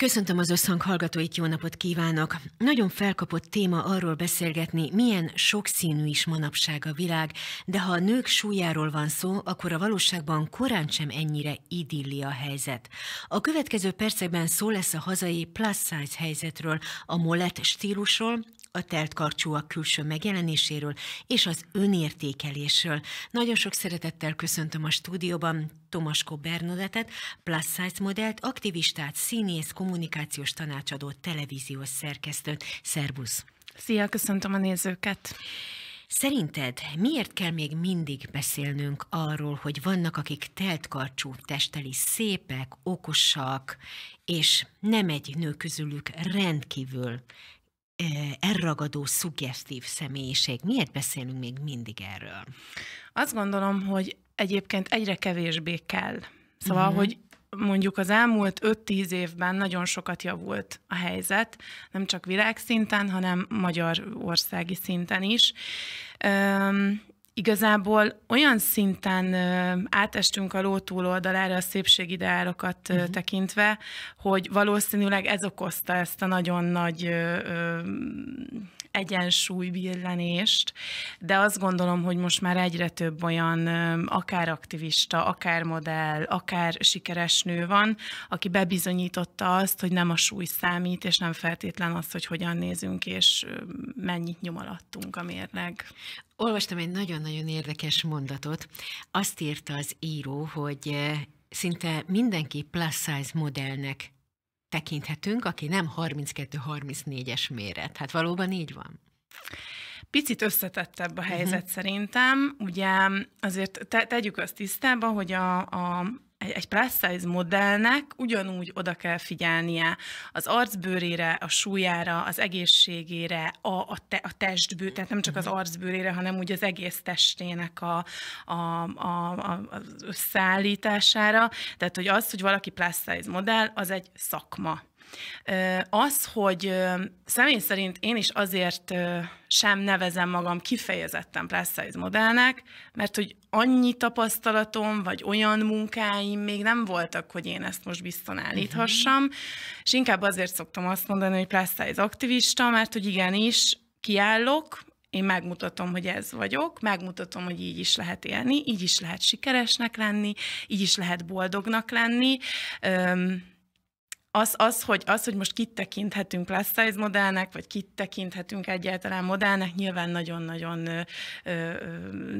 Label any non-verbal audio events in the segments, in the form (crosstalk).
Köszöntöm az összhang hallgatóit, jó napot kívánok! Nagyon felkapott téma arról beszélgetni, milyen sokszínű is manapság a világ, de ha a nők súlyáról van szó, akkor a valóságban korán sem ennyire idilli a helyzet. A következő percekben szó lesz a hazai plus size helyzetről, a molett stílusról, a teltkarcsúak külső megjelenéséről és az önértékelésről. Nagyon sok szeretettel köszöntöm a stúdióban Tomasko Bernadettet, plus size modellt, aktivistát, színész, kommunikációs tanácsadót, televíziós szerkesztőt. Szerbusz! Szia, köszöntöm a nézőket! Szerinted miért kell még mindig beszélnünk arról, hogy vannak, akik teltkarcsú, testeli szépek, okosak, és nem egy nő közülük rendkívül elragadó, szuggesztív személyiség. Miért beszélünk még mindig erről? Azt gondolom, hogy egyébként egyre kevésbé kell. Szóval, uh-huh. hogy mondjuk az elmúlt 5-10 évben nagyon sokat javult a helyzet, nem csak világszinten, hanem magyar országi szinten is. Üm, igazából olyan szinten átestünk a ló túloldalára a szépségideárokat uh-huh. Mhm. tekintve, hogy valószínűleg ez okozta ezt a nagyon nagy egyensúlybillenést, de azt gondolom, hogy most már egyre több olyan akár aktivista, akár modell, akár sikeres nő van, aki bebizonyította azt, hogy nem a súly számít, és nem feltétlen az, hogy hogyan nézünk, és mennyit nyom alattunk a mérleg. Olvastam egy nagyon-nagyon érdekes mondatot. Azt írta az író, hogy szinte mindenki plus size modellnek tekinthetünk, aki nem 32-34-es méret. Hát valóban így van. Picit összetettebb a mhm. helyzet uh-huh. szerintem. Ugye azért te, tegyük azt tisztában, hogy a, a egy, egy plus size modellnek ugyanúgy oda kell figyelnie az arcbőrére, a súlyára, az egészségére, a, a, te, a testbő, tehát nem csak az mhm. arcbőrére, hanem úgy az egész testének a, a, a, a, az összeállítására. Tehát, hogy az, hogy valaki plus size modell, az egy szakma. Az, hogy személy szerint én is azért sem nevezem magam kifejezetten plus size modellnek, mert hogy annyi tapasztalatom, vagy olyan munkáim még nem voltak, hogy én ezt most bizton állíthassam, mhm. uh-huh. és inkább azért szoktam azt mondani, hogy plus size aktivista, mert hogy igenis kiállok, én megmutatom, hogy ez vagyok, megmutatom, hogy így is lehet élni, így is lehet sikeresnek lenni, így is lehet boldognak lenni az, az, hogy, az, hogy most kit tekinthetünk plus size modellnek, vagy kit tekinthetünk egyáltalán modellnek, nyilván nagyon-nagyon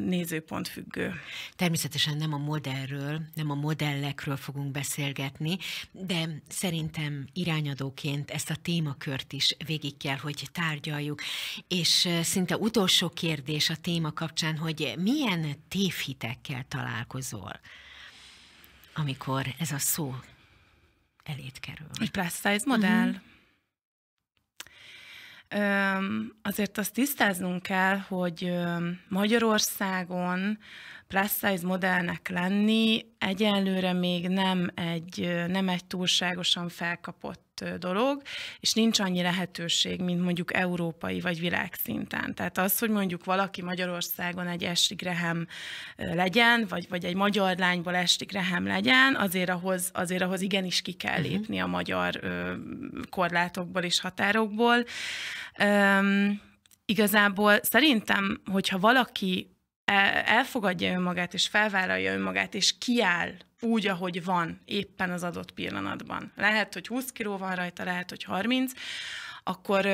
nézőpont függő. Természetesen nem a modellről, nem a modellekről fogunk beszélgetni, de szerintem irányadóként ezt a témakört is végig kell, hogy tárgyaljuk. És szinte utolsó kérdés a téma kapcsán, hogy milyen tévhitekkel találkozol, amikor ez a szó elét kerül. Egy plus size modell? Uh-huh. Öm, azért azt tisztáznunk kell, hogy öm, Magyarországon plus size modellnek lenni egyelőre még nem egy, nem egy túlságosan felkapott dolog, és nincs annyi lehetőség, mint mondjuk európai vagy világszinten. Tehát az, hogy mondjuk valaki Magyarországon egy Ashley Graham legyen, vagy, vagy egy magyar lányból Ashley Graham legyen, azért ahhoz, azért ahhoz igenis ki kell mhm. lépni a magyar korlátokból és határokból. Üm, igazából szerintem, hogyha valaki E, elfogadja önmagát, és felvállalja önmagát, és kiáll úgy, ahogy van éppen az adott pillanatban. Lehet, hogy 20 kiló van rajta, lehet, hogy 30, akkor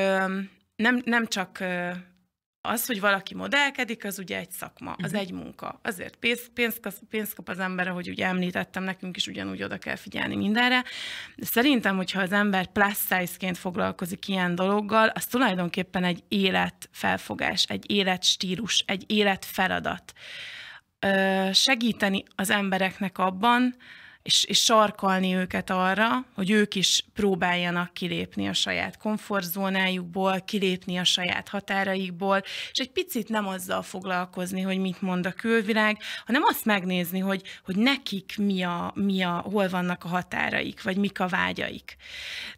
nem, nem csak az, hogy valaki modellkedik, az ugye egy szakma, az mhm. egy munka. Azért pénz, pénzt, kap, pénzt kap az ember, ahogy ugye említettem, nekünk is ugyanúgy oda kell figyelni mindenre. De szerintem, hogyha az ember plus size-ként foglalkozik ilyen dologgal, az tulajdonképpen egy életfelfogás, egy életstílus, egy életfeladat. Ö, segíteni az embereknek abban, és, és sarkalni őket arra, hogy ők is próbáljanak kilépni a saját komfortzónájukból, kilépni a saját határaikból, és egy picit nem azzal foglalkozni, hogy mit mond a külvilág, hanem azt megnézni, hogy, hogy nekik mi a, mi a, hol vannak a határaik, vagy mik a vágyaik.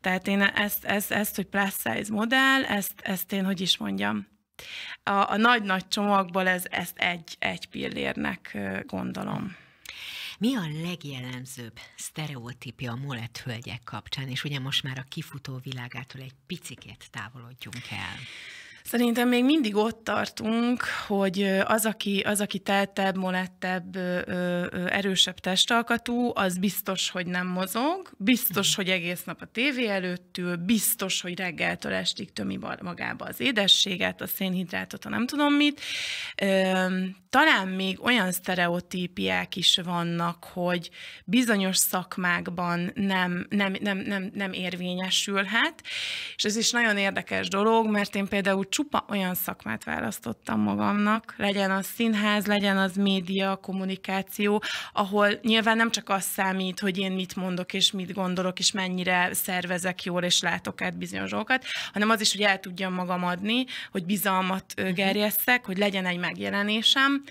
Tehát én ezt, ezt, ezt hogy plus size modell, ezt, ezt én hogy is mondjam, a, a nagy-nagy csomagból ez, ezt egy, egy pillérnek gondolom. Mi a legjellemzőbb sztereotípia a molett hölgyek kapcsán, és ugye most már a kifutó világától egy picikét távolodjunk el? Szerintem még mindig ott tartunk, hogy az, aki, az, aki teltebb, molettebb, erősebb testalkatú, az biztos, hogy nem mozog, biztos, hogy egész nap a tévé előtt ül, biztos, hogy reggeltől estig tömi magába az édességet, a szénhidrátot, a nem tudom mit. Talán még olyan sztereotípiák is vannak, hogy bizonyos szakmákban nem, nem, nem, nem, nem érvényesülhet, és ez is nagyon érdekes dolog, mert én például csupa olyan szakmát választottam magamnak, legyen az színház, legyen az média, kommunikáció, ahol nyilván nem csak az számít, hogy én mit mondok és mit gondolok, és mennyire szervezek jól, és látok át bizonyos dolgokat, hanem az is, hogy el tudjam magam adni, hogy bizalmat uh-huh. Mhm. gerjesszek, hogy legyen egy megjelenésem,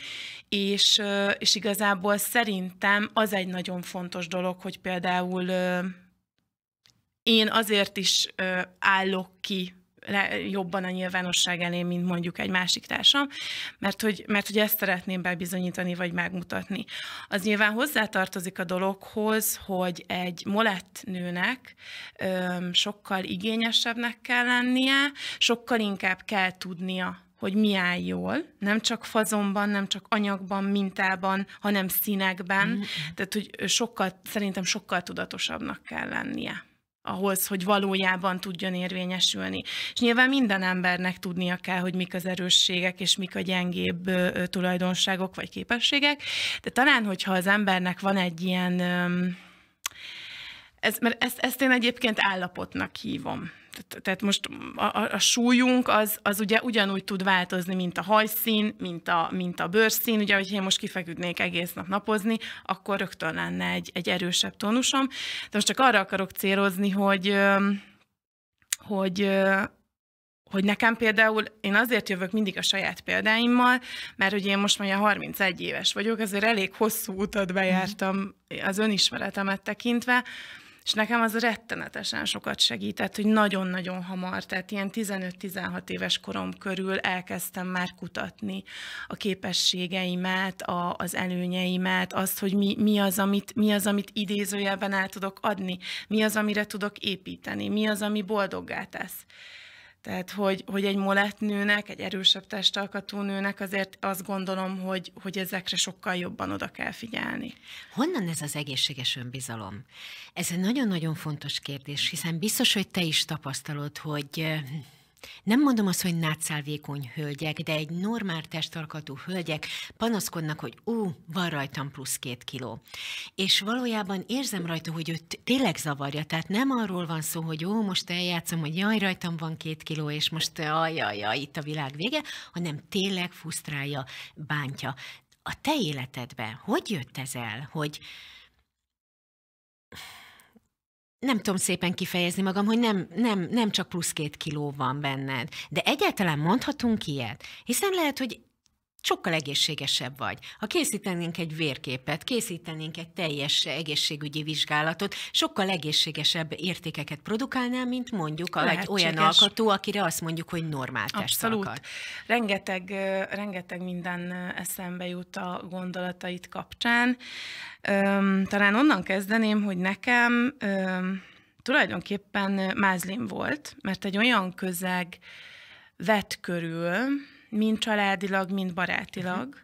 és, és igazából szerintem az egy nagyon fontos dolog, hogy például én azért is állok ki jobban a nyilvánosság elé, mint mondjuk egy másik társam, mert hogy, mert hogy ezt szeretném bebizonyítani, vagy megmutatni. Az nyilván hozzátartozik a dologhoz, hogy egy molett nőnek öm, sokkal igényesebbnek kell lennie, sokkal inkább kell tudnia hogy mi áll jól, nem csak fazonban, nem csak anyagban, mintában, hanem színekben. Mm. Tehát, hogy sokkal, szerintem sokkal tudatosabbnak kell lennie ahhoz, hogy valójában tudjon érvényesülni. És nyilván minden embernek tudnia kell, hogy mik az erősségek és mik a gyengébb tulajdonságok vagy képességek, de talán, hogyha az embernek van egy ilyen ez, mert ezt, ezt én egyébként állapotnak hívom. tehát most a, a, súlyunk az, az ugye ugyanúgy tud változni, mint a hajszín, mint a, mint a bőrszín. Ugye, hogyha én most kifeküdnék egész nap napozni, akkor rögtön lenne egy, egy erősebb tónusom. De most csak arra akarok célozni, hogy, hogy hogy nekem például, én azért jövök mindig a saját példáimmal, mert ugye én most mondjam 31 éves vagyok, azért elég hosszú utat bejártam mm-hmm. az önismeretemet tekintve, és nekem az rettenetesen sokat segített, hogy nagyon-nagyon hamar, tehát ilyen 15-16 éves korom körül elkezdtem már kutatni a képességeimet, a, az előnyeimet, azt, hogy mi, mi, az, amit, mi az, amit idézőjelben el tudok adni, mi az, amire tudok építeni, mi az, ami boldoggá tesz. Tehát, hogy, hogy egy molett nőnek, egy erősebb testalkatú nőnek azért azt gondolom, hogy, hogy ezekre sokkal jobban oda kell figyelni. Honnan ez az egészséges önbizalom? Ez egy nagyon-nagyon fontos kérdés, hiszen biztos, hogy te is tapasztalod, hogy nem mondom azt, hogy vékony hölgyek, de egy normál testalkatú hölgyek panaszkodnak, hogy ú, van rajtam plusz két kiló. És valójában érzem rajta, hogy őt tényleg zavarja. Tehát nem arról van szó, hogy ó, most eljátszom, hogy jaj, rajtam van két kiló, és most ajajaj, aj, itt a világ vége, hanem tényleg fusztrálja, bántja. A te életedben. hogy jött ez el, hogy nem tudom szépen kifejezni magam, hogy nem, nem, nem csak plusz két kiló van benned. De egyáltalán mondhatunk ilyet, hiszen lehet, hogy sokkal egészségesebb vagy. Ha készítenénk egy vérképet, készítenénk egy teljes egészségügyi vizsgálatot, sokkal egészségesebb értékeket produkálnál, mint mondjuk a egy olyan alkotó, akire azt mondjuk, hogy normál test Abszolút. Akar. Rengeteg, rengeteg minden eszembe jut a gondolatait kapcsán. talán onnan kezdeném, hogy nekem tulajdonképpen mázlim volt, mert egy olyan közeg vett körül, mind családilag, mind barátilag,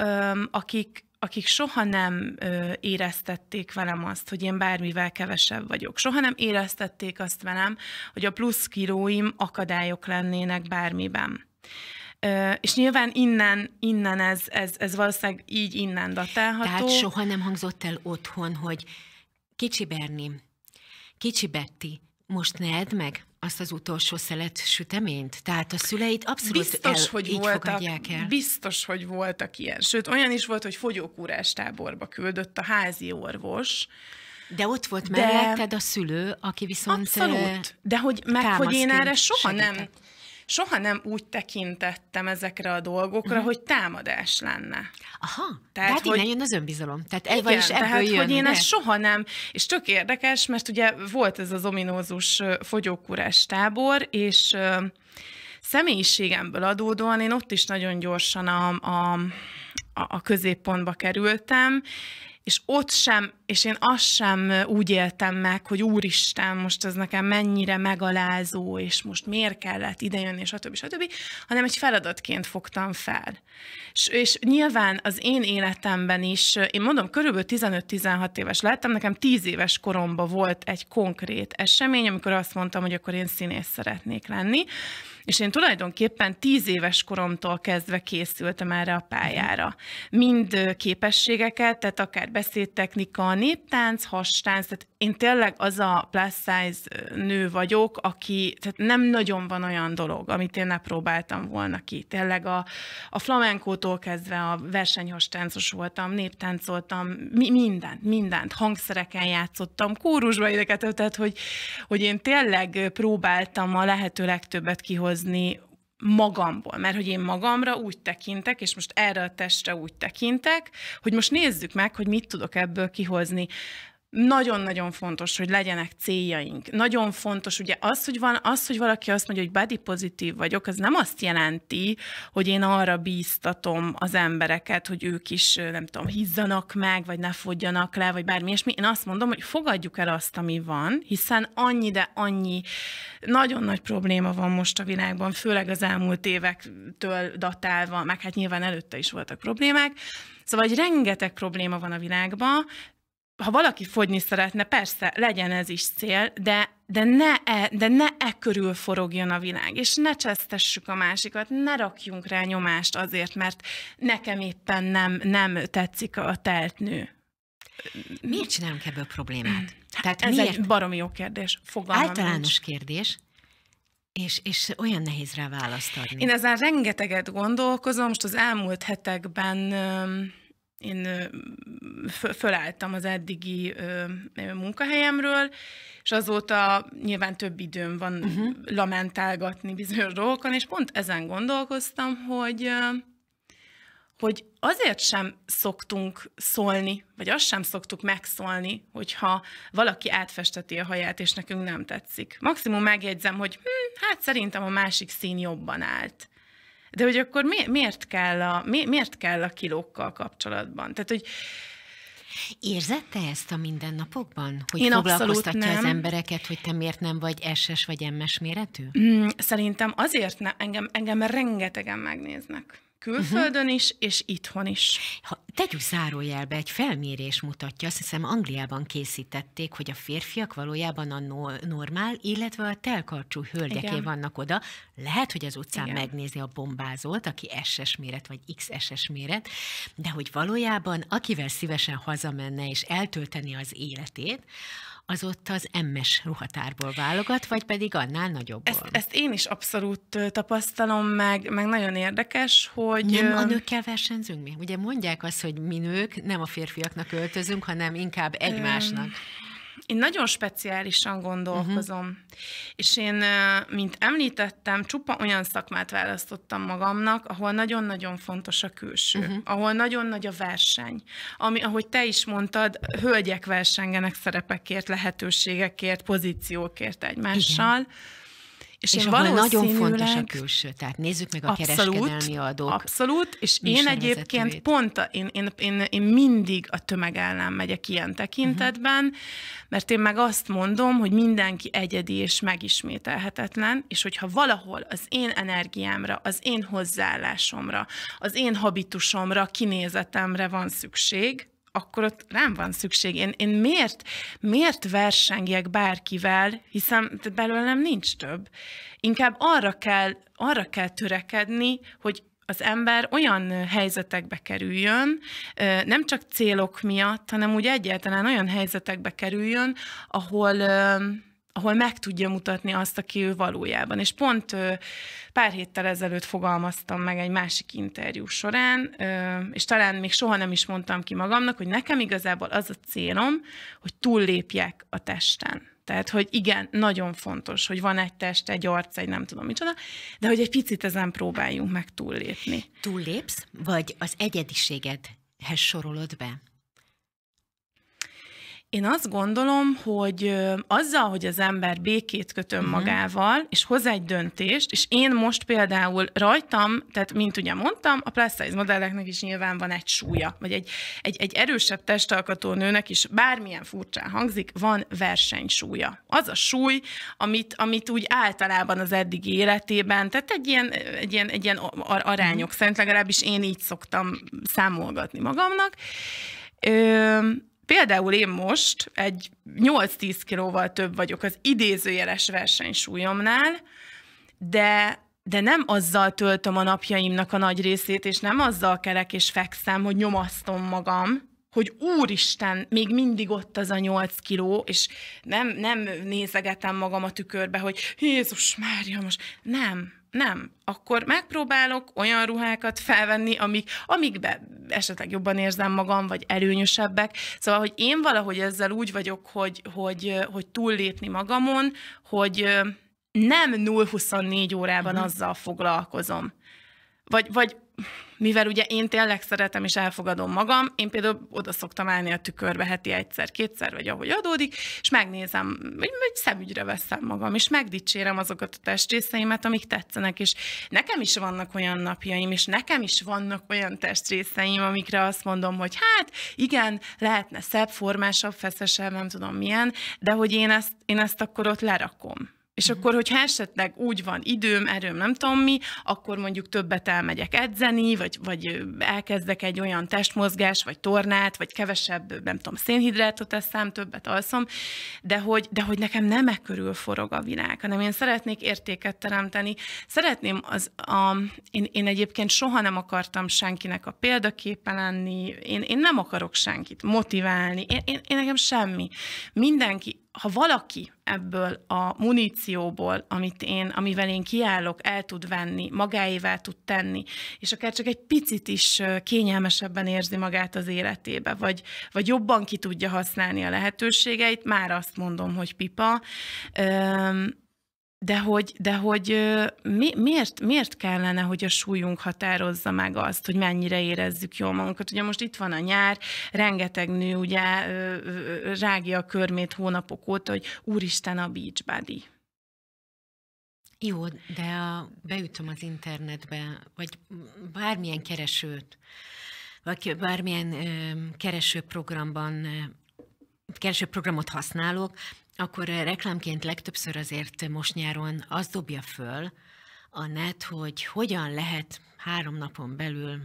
uh-huh. öm, akik, akik soha nem éreztették velem azt, hogy én bármivel kevesebb vagyok. Soha nem éreztették azt velem, hogy a plusz kilóim akadályok lennének bármiben. és nyilván innen, innen ez, ez, ez valószínűleg így innen datálható. Tehát soha nem hangzott el otthon, hogy kicsi Berni, kicsi Betty, most ne edd meg, azt az utolsó szelet süteményt? Tehát a szüleit abszolút biztos, el, hogy így voltak, fogadják el. Biztos, hogy voltak ilyen. Sőt, olyan is volt, hogy fogyókúrás táborba küldött a házi orvos, de ott volt de... melletted a szülő, aki viszont Abszolút. De hogy meg, hogy én erre soha segített. nem soha nem úgy tekintettem ezekre a dolgokra, uh-huh. hogy támadás lenne. Aha, tehát, tehát hogy, innen jön az önbizalom. Tehát e igen, is ebből tehát, jön, hogy én ezt soha nem, és tök érdekes, mert ugye volt ez az ominózus fogyókúrás tábor, és személyiségemből adódóan én ott is nagyon gyorsan a, a, a középpontba kerültem, és ott sem, és én azt sem úgy éltem meg, hogy úristen, most ez nekem mennyire megalázó, és most miért kellett idejönni, és stb. stb., hanem egy feladatként fogtam fel. És, és nyilván az én életemben is, én mondom, körülbelül 15-16 éves lettem, nekem 10 éves koromban volt egy konkrét esemény, amikor azt mondtam, hogy akkor én színész szeretnék lenni, és én tulajdonképpen tíz éves koromtól kezdve készültem erre a pályára. Mind képességeket, tehát akár beszédtechnika, néptánc, hastánc, tehát én tényleg az a plus size nő vagyok, aki, tehát nem nagyon van olyan dolog, amit én ne próbáltam volna ki. Tényleg a, a flamenkótól kezdve a versenyhastáncos voltam, néptáncoltam, mi, mindent, mindent, hangszereken játszottam, kórusba ideket, tehát hogy, hogy én tényleg próbáltam a lehető legtöbbet kihozni kihozni magamból, mert hogy én magamra úgy tekintek, és most erre a testre úgy tekintek, hogy most nézzük meg, hogy mit tudok ebből kihozni. Nagyon-nagyon fontos, hogy legyenek céljaink. Nagyon fontos, ugye az, hogy van, az, hogy valaki azt mondja, hogy body pozitív vagyok, az nem azt jelenti, hogy én arra bíztatom az embereket, hogy ők is, nem tudom, hizzanak meg, vagy ne fogjanak le, vagy bármi ilyesmi. Én azt mondom, hogy fogadjuk el azt, ami van, hiszen annyi, de annyi nagyon nagy probléma van most a világban, főleg az elmúlt évektől datálva, meg hát nyilván előtte is voltak problémák, Szóval, hogy rengeteg probléma van a világban, ha valaki fogyni szeretne, persze, legyen ez is cél, de, de ne, e, de ne e körül forogjon a világ, és ne csesztessük a másikat, ne rakjunk rá nyomást azért, mert nekem éppen nem, nem tetszik a telt nő. Miért csinálunk ebből problémát? (clears throat) Tehát ez miért? egy baromi jó kérdés. Fogalmam Általános nincs. kérdés, és, és olyan nehéz rá választ adni. Én ezen rengeteget gondolkozom, most az elmúlt hetekben én fölálltam az eddigi munkahelyemről, és azóta nyilván több időm van uh-huh. lamentálgatni bizonyos dolgokon, és pont ezen gondolkoztam, hogy hogy azért sem szoktunk szólni, vagy azt sem szoktuk megszólni, hogyha valaki átfesteti a haját, és nekünk nem tetszik. Maximum megjegyzem, hogy hm, hát szerintem a másik szín jobban állt. De hogy akkor mi, miért, kell a, mi, miért kell a kilókkal kapcsolatban? Tehát, hogy Érzed te ezt a mindennapokban? Hogy Én foglalkoztatja nem. az embereket, hogy te miért nem vagy SS vagy MS méretű? Mm, szerintem azért ne, engem, engem rengetegen megnéznek külföldön uh-huh. is, és itthon is. Ha, tegyük zárójelbe, egy felmérés mutatja, azt hiszem Angliában készítették, hogy a férfiak valójában a no- normál, illetve a telkarcsú hölgyeké Igen. vannak oda. Lehet, hogy az utcán Igen. megnézi a bombázót, aki SS méret, vagy XSS méret, de hogy valójában akivel szívesen hazamenne és eltölteni az életét, az ott az emmes ruhatárból válogat, vagy pedig annál nagyobb. Ezt, ezt én is abszolút tapasztalom, meg, meg nagyon érdekes, hogy... Nem a nőkkel versenyzünk mi? Ugye mondják azt, hogy mi nők nem a férfiaknak öltözünk, hanem inkább egymásnak. Öm... Én nagyon speciálisan gondolkozom, uh-huh. és én, mint említettem, csupa olyan szakmát választottam magamnak, ahol nagyon-nagyon fontos a külső, uh-huh. ahol nagyon nagy a verseny, ami, ahogy te is mondtad, hölgyek versengenek szerepekért, lehetőségekért, pozíciókért egymással. Igen és, és ahol nagyon fontos a külső, tehát nézzük meg a abszolút, kereskedelmi adók. Abszolút, és én egyébként pont, én, én, én, én mindig a tömeg ellen megyek ilyen tekintetben, uh-huh. mert én meg azt mondom, hogy mindenki egyedi és megismételhetetlen, és hogyha valahol az én energiámra, az én hozzáállásomra, az én habitusomra, kinézetemre van szükség, akkor ott rám van szükség. Én, én miért, miért versengjek bárkivel, hiszen belőlem nincs több. Inkább arra kell, arra kell törekedni, hogy az ember olyan helyzetekbe kerüljön, nem csak célok miatt, hanem úgy egyáltalán olyan helyzetekbe kerüljön, ahol ahol meg tudja mutatni azt, aki ő valójában. És pont pár héttel ezelőtt fogalmaztam meg egy másik interjú során, és talán még soha nem is mondtam ki magamnak, hogy nekem igazából az a célom, hogy túllépjek a testen. Tehát, hogy igen, nagyon fontos, hogy van egy test, egy arc, egy nem tudom micsoda, de hogy egy picit ezen próbáljunk meg túllépni. Túllépsz, vagy az egyediségedhez sorolod be? Én azt gondolom, hogy azzal, hogy az ember békét köt önmagával, mhm. uh-huh. és hoz egy döntést, és én most például rajtam, tehát mint ugye mondtam, a plus size modelleknek is nyilván van egy súlya, vagy egy, egy, egy erősebb testalkatú nőnek is, bármilyen furcsán hangzik, van versenysúlya. Az a súly, amit, amit úgy általában az eddigi életében, tehát egy ilyen, egy ilyen, egy ilyen arányok uh mhm. szerint legalábbis én így szoktam számolgatni magamnak. Ö, Például én most egy 8-10 kilóval több vagyok az idézőjeles versenysúlyomnál, de de nem azzal töltöm a napjaimnak a nagy részét, és nem azzal kerek és fekszem, hogy nyomasztom magam, hogy úristen, még mindig ott az a 8 kiló, és nem, nem nézegetem magam a tükörbe, hogy Jézus Mária, most nem nem, akkor megpróbálok olyan ruhákat felvenni, amik, amikbe esetleg jobban érzem magam, vagy előnyösebbek. Szóval, hogy én valahogy ezzel úgy vagyok, hogy, hogy, hogy túllépni magamon, hogy nem 0-24 órában mm. azzal foglalkozom. Vagy, vagy mivel ugye én tényleg szeretem és elfogadom magam, én például oda szoktam állni a tükörbe heti egyszer, kétszer, vagy ahogy adódik, és megnézem, vagy, vagy szemügyre veszem magam, és megdicsérem azokat a testrészeimet, amik tetszenek, és nekem is vannak olyan napjaim, és nekem is vannak olyan testrészeim, amikre azt mondom, hogy hát igen, lehetne szebb, formásabb, feszesebb, nem tudom milyen, de hogy én ezt, én ezt akkor ott lerakom. És mhm. akkor, hogyha esetleg úgy van időm, erőm, nem tudom mi, akkor mondjuk többet elmegyek edzeni, vagy, vagy elkezdek egy olyan testmozgás, vagy tornát, vagy kevesebb, nem tudom, szénhidrátot eszem, többet alszom, de hogy, de hogy nekem nem e körül forog a világ, hanem én szeretnék értéket teremteni. Szeretném az, a, én, én egyébként soha nem akartam senkinek a példaképe lenni, én, én nem akarok senkit motiválni, én, én, én nekem semmi. Mindenki ha valaki ebből a munícióból, amit én, amivel én kiállok, el tud venni, magáével tud tenni, és akár csak egy picit is kényelmesebben érzi magát az életébe, vagy, vagy jobban ki tudja használni a lehetőségeit, már azt mondom, hogy pipa. Üm, de hogy, de hogy mi, miért, miért kellene, hogy a súlyunk határozza meg azt, hogy mennyire érezzük jól magunkat? Ugye most itt van a nyár, rengeteg nő ugye rágja a körmét hónapok óta, hogy úristen a beachbody. Jó, de a, beütöm az internetbe, vagy bármilyen keresőt, vagy bármilyen ö, keresőprogramban ö, keresőprogramot használok, akkor eh, reklámként legtöbbször azért most nyáron az dobja föl a net, hogy hogyan lehet három napon belül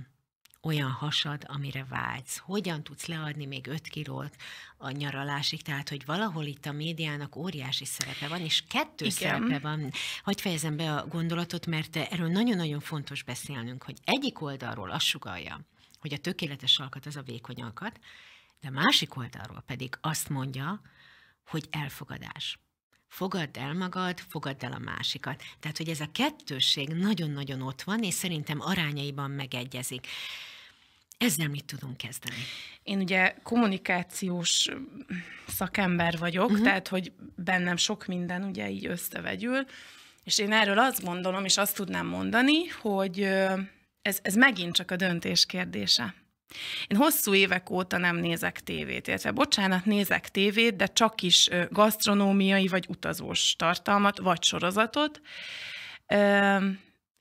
olyan hasad, amire vágysz. Hogyan tudsz leadni még 5 kilót a nyaralásig? Tehát, hogy valahol itt a médiának óriási szerepe van, és kettő Igen. szerepe van. Hogy fejezem be a gondolatot, mert erről nagyon-nagyon fontos beszélnünk, hogy egyik oldalról azt sugalja, hogy a tökéletes alkat az a vékony alkat, de másik oldalról pedig azt mondja, hogy elfogadás. Fogadd el magad, fogadd el a másikat. Tehát, hogy ez a kettősség nagyon-nagyon ott van, és szerintem arányaiban megegyezik. Ezzel mit tudunk kezdeni? Én ugye kommunikációs szakember vagyok, uh-huh. tehát hogy bennem sok minden ugye így összevegyül, és én erről azt gondolom, és azt tudnám mondani, hogy ez, ez megint csak a döntés kérdése. Én hosszú évek óta nem nézek tévét, illetve bocsánat, nézek tévét, de csak is gasztronómiai vagy utazós tartalmat, vagy sorozatot.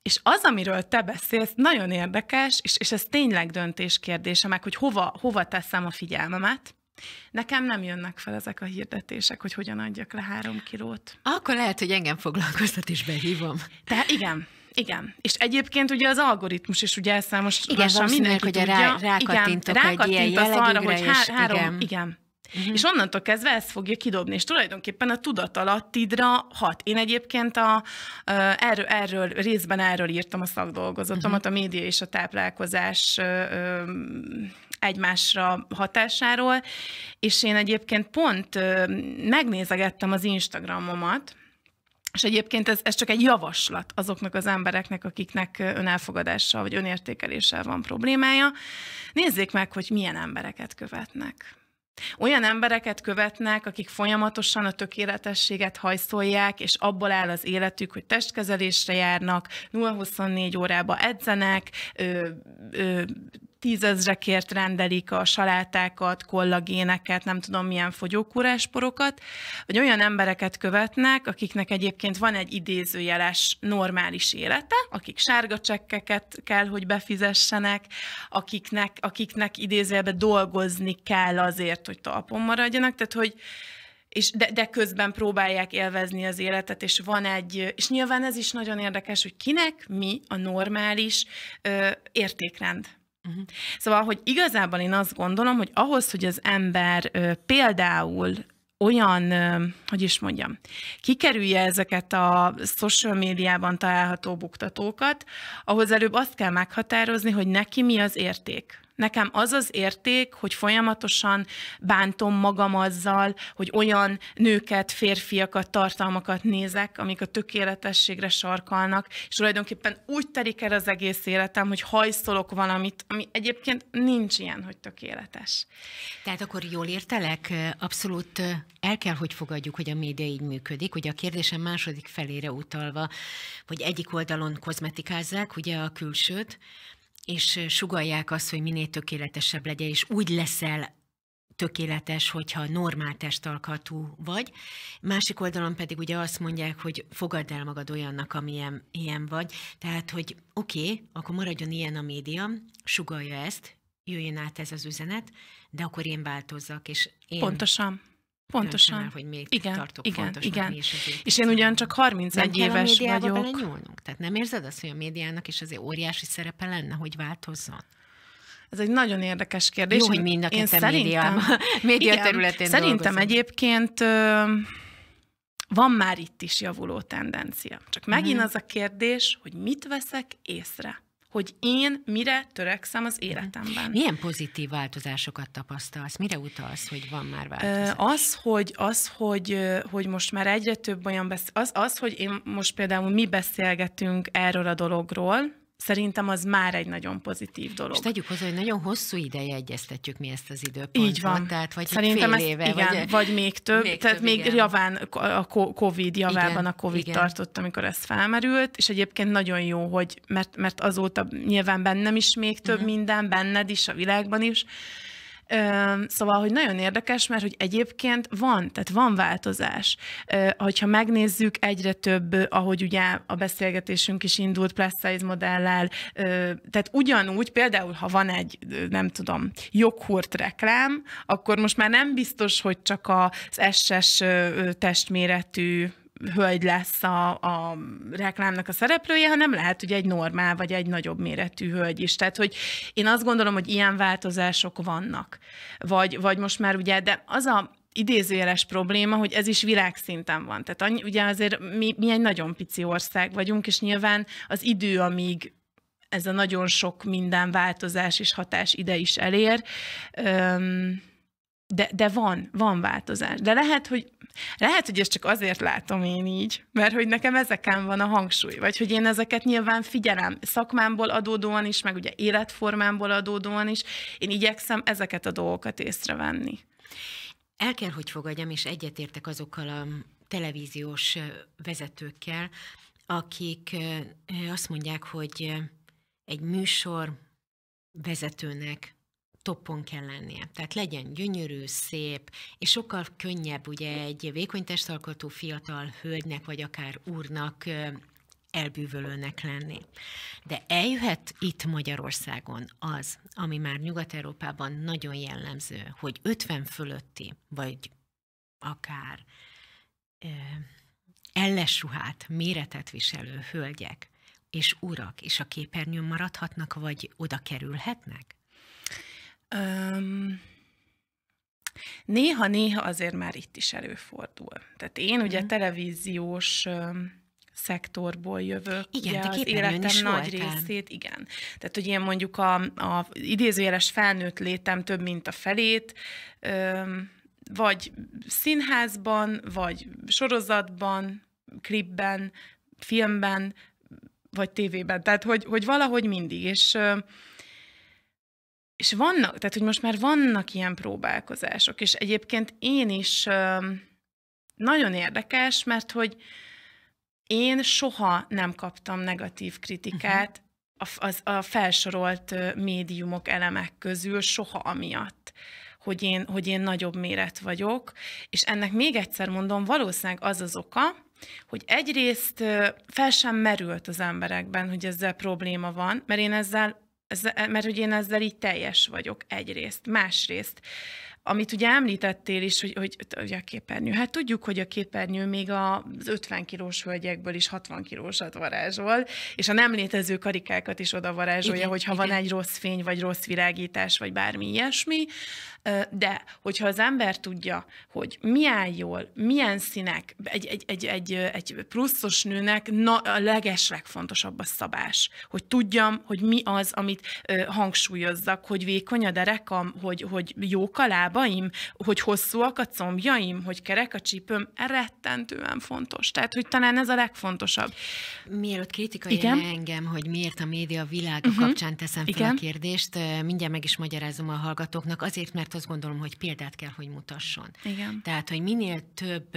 És az, amiről te beszélsz, nagyon érdekes, és, és ez tényleg döntés kérdése meg, hogy hova, hova teszem a figyelmemet. Nekem nem jönnek fel ezek a hirdetések, hogy hogyan adjak le három kilót. Akkor lehet, hogy engem foglalkoztat is behívom. Tehát igen, igen, és egyébként ugye az algoritmus is ugye számos igen, lassan mindenki hogy tudja. Rá, rákattintok igen, rákattintasz arra, hogy há- három, igen. igen. Uh-huh. És onnantól kezdve ezt fogja kidobni, és tulajdonképpen a tudatalattidra hat. Én egyébként a, erről, erről, részben erről írtam a szakdolgozatomat, uh-huh. a média és a táplálkozás egymásra hatásáról, és én egyébként pont megnézegettem az Instagramomat, és egyébként ez, ez csak egy javaslat azoknak az embereknek, akiknek önelfogadással vagy önértékeléssel van problémája. Nézzék meg, hogy milyen embereket követnek. Olyan embereket követnek, akik folyamatosan a tökéletességet hajszolják, és abból áll az életük, hogy testkezelésre járnak, 0-24 órába edzenek, ö, ö, tízezrekért rendelik a salátákat, kollagéneket, nem tudom milyen fogyókúrásporokat, vagy olyan embereket követnek, akiknek egyébként van egy idézőjeles normális élete, akik sárga csekkeket kell, hogy befizessenek, akiknek, akiknek idézőjelben dolgozni kell azért, hogy talpon maradjanak, tehát hogy és de, de közben próbálják élvezni az életet, és van egy, és nyilván ez is nagyon érdekes, hogy kinek mi a normális ö, értékrend. Uh-huh. Szóval, hogy igazából én azt gondolom, hogy ahhoz, hogy az ember ö, például olyan, ö, hogy is mondjam, kikerülje ezeket a social médiában található buktatókat, ahhoz előbb azt kell meghatározni, hogy neki mi az érték. Nekem az az érték, hogy folyamatosan bántom magam azzal, hogy olyan nőket, férfiakat, tartalmakat nézek, amik a tökéletességre sarkalnak, és tulajdonképpen úgy terik el az egész életem, hogy hajszolok valamit, ami egyébként nincs ilyen, hogy tökéletes. Tehát akkor jól értelek? Abszolút el kell, hogy fogadjuk, hogy a média így működik. Ugye a kérdésem második felére utalva, hogy egyik oldalon kozmetikázzák ugye a külsőt, és sugalják azt, hogy minél tökéletesebb legyen, és úgy leszel tökéletes, hogyha normál testalkatú vagy. Másik oldalon pedig ugye azt mondják, hogy fogadd el magad olyannak, amilyen ilyen vagy. Tehát, hogy oké, okay, akkor maradjon ilyen a média, sugalja ezt, jöjjön át ez az üzenet, de akkor én változzak, és én... Pontosan. Pontosan. Nem, hogy még igen, tartok igen, fontosan. Igen. És, ezért... és én ugyancsak 31 nem éves kell a vagyok. Bele nyúlnunk. Tehát nem érzed azt, hogy a médiának is azért óriási szerepe lenne, hogy változzon? Ez egy nagyon érdekes kérdés. Jó, hogy mind a én szerintem, (laughs) média, igen, területén Szerintem dolgozom. egyébként van már itt is javuló tendencia. Csak megint mm. az a kérdés, hogy mit veszek észre hogy én mire törekszem az életemben. Milyen pozitív változásokat tapasztalsz? Mire utalsz, hogy van már változás? Az, hogy, az, hogy, hogy most már egyre több olyan besz... az, az, hogy én most például mi beszélgetünk erről a dologról, szerintem az már egy nagyon pozitív dolog. És tegyük hozzá, hogy nagyon hosszú ideje egyeztetjük mi ezt az időpontot. Így van. Tehát, vagy szerintem fél éve, ezt, éve, igen, vagy, vagy még több. Még tehát több, még igen. javán a COVID, javában igen, a COVID igen. tartott, amikor ez felmerült, és egyébként nagyon jó, hogy mert, mert azóta nyilván bennem is még több uh-huh. minden, benned is, a világban is, Szóval, hogy nagyon érdekes, mert hogy egyébként van, tehát van változás. Hogyha megnézzük, egyre több, ahogy ugye a beszélgetésünk is indult plus size modellel, tehát ugyanúgy, például ha van egy, nem tudom, joghurt reklám, akkor most már nem biztos, hogy csak az SS testméretű hölgy lesz a, a reklámnak a szereplője, hanem lehet ugye egy normál vagy egy nagyobb méretű hölgy is. Tehát, hogy én azt gondolom, hogy ilyen változások vannak. Vagy, vagy most már ugye, de az a, idézőjeles probléma, hogy ez is világszinten van. Tehát annyi, ugye azért mi, mi egy nagyon pici ország vagyunk, és nyilván az idő, amíg ez a nagyon sok minden változás és hatás ide is elér, öm, de, de van, van változás. De lehet hogy, lehet, hogy ezt csak azért látom én így, mert hogy nekem ezeken van a hangsúly, vagy hogy én ezeket nyilván figyelem szakmámból adódóan is, meg ugye életformámból adódóan is, én igyekszem ezeket a dolgokat észrevenni. El kell, hogy fogadjam, és egyetértek azokkal a televíziós vezetőkkel, akik azt mondják, hogy egy műsor vezetőnek toppon kell lennie. Tehát legyen gyönyörű, szép, és sokkal könnyebb ugye egy vékony testalkotó fiatal hölgynek, vagy akár úrnak elbűvölőnek lenni. De eljöhet itt Magyarországon az, ami már Nyugat-Európában nagyon jellemző, hogy 50 fölötti, vagy akár ö, ellesruhát, méretet viselő hölgyek és urak is a képernyőn maradhatnak, vagy oda kerülhetnek? Um, Néha-néha azért már itt is előfordul. Tehát én ugye mm. televíziós szektorból jövök. Igen, ugye az életem nagy voltál. részét, igen. Tehát, hogy én mondjuk a, a idézőjeles felnőtt létem több mint a felét, vagy színházban, vagy sorozatban, klipben, filmben, vagy tévében. Tehát, hogy, hogy valahogy mindig. És és vannak, tehát hogy most már vannak ilyen próbálkozások, és egyébként én is nagyon érdekes, mert hogy én soha nem kaptam negatív kritikát uh-huh. a, az, a felsorolt médiumok elemek közül, soha amiatt hogy én, hogy én nagyobb méret vagyok, és ennek még egyszer mondom, valószínűleg az az oka, hogy egyrészt fel sem merült az emberekben, hogy ezzel probléma van, mert én ezzel ez, e, mert hogy én ezzel így teljes vagyok egyrészt. Másrészt, amit ugye említettél is, hogy, hogy, hogy a képernyő. Hát tudjuk, hogy a képernyő még az 50 kilós hölgyekből is 60 kilósat varázsol, és a nem létező karikákat is oda varázsolja, igen, hogyha igen. van egy rossz fény, vagy rossz virágítás, vagy bármi ilyesmi de hogyha az ember tudja, hogy milyen jól, milyen színek, egy, egy, egy, egy, egy pluszos nőnek na, a legeslegfontosabb a szabás, hogy tudjam, hogy mi az, amit hangsúlyozzak, hogy vékony a derekam, hogy, hogy jók a lábaim, hogy hosszúak a combjaim, hogy kerek a csípőm, rettentően fontos. Tehát, hogy talán ez a legfontosabb. Mielőtt kritika Igen? engem, hogy miért a média világa uh-huh. kapcsán teszem fel Igen? a kérdést, mindjárt meg is magyarázom a hallgatóknak, azért, mert azt gondolom, hogy példát kell, hogy mutasson. Igen. Tehát, hogy minél több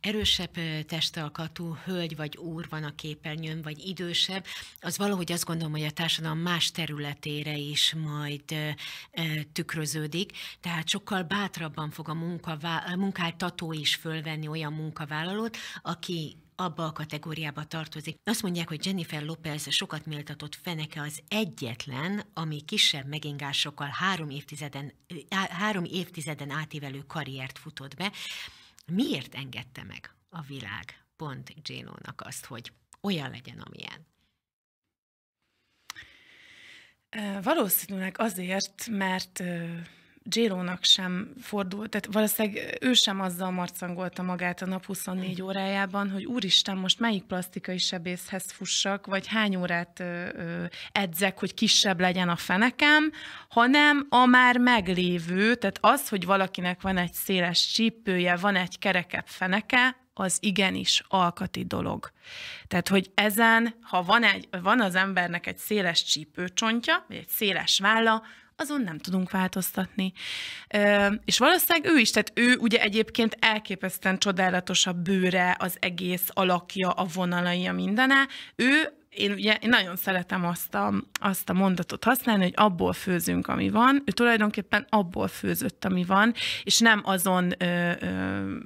erősebb testalkatú hölgy vagy úr van a képernyőn, vagy idősebb, az valahogy azt gondolom, hogy a társadalom más területére is majd tükröződik, tehát sokkal bátrabban fog a munkavá- munkáltató is fölvenni olyan munkavállalót, aki abba a kategóriába tartozik. Azt mondják, hogy Jennifer Lopez sokat méltatott feneke az egyetlen, ami kisebb megingásokkal három évtizeden, három évtizeden átívelő karriert futott be. Miért engedte meg a világ pont j azt, hogy olyan legyen, amilyen? Valószínűleg azért, mert Jélónak sem fordult, tehát valószínűleg ő sem azzal marcangolta magát a nap 24 hmm. órájában, hogy úristen, most melyik plastikai sebészhez fussak, vagy hány órát ö, ö, edzek, hogy kisebb legyen a fenekem, hanem a már meglévő, tehát az, hogy valakinek van egy széles csípője, van egy kerekebb feneke, az igenis alkati dolog. Tehát, hogy ezen, ha van, egy, van az embernek egy széles csípőcsontja, vagy egy széles válla, azon nem tudunk változtatni. És valószínűleg ő is, tehát ő ugye egyébként elképesztően csodálatos a bőre, az egész alakja, a vonalai, a mindene. Ő én ugye én nagyon szeretem azt a, azt a mondatot használni, hogy abból főzünk, ami van. Ő tulajdonképpen abból főzött, ami van, és nem azon ö, ö,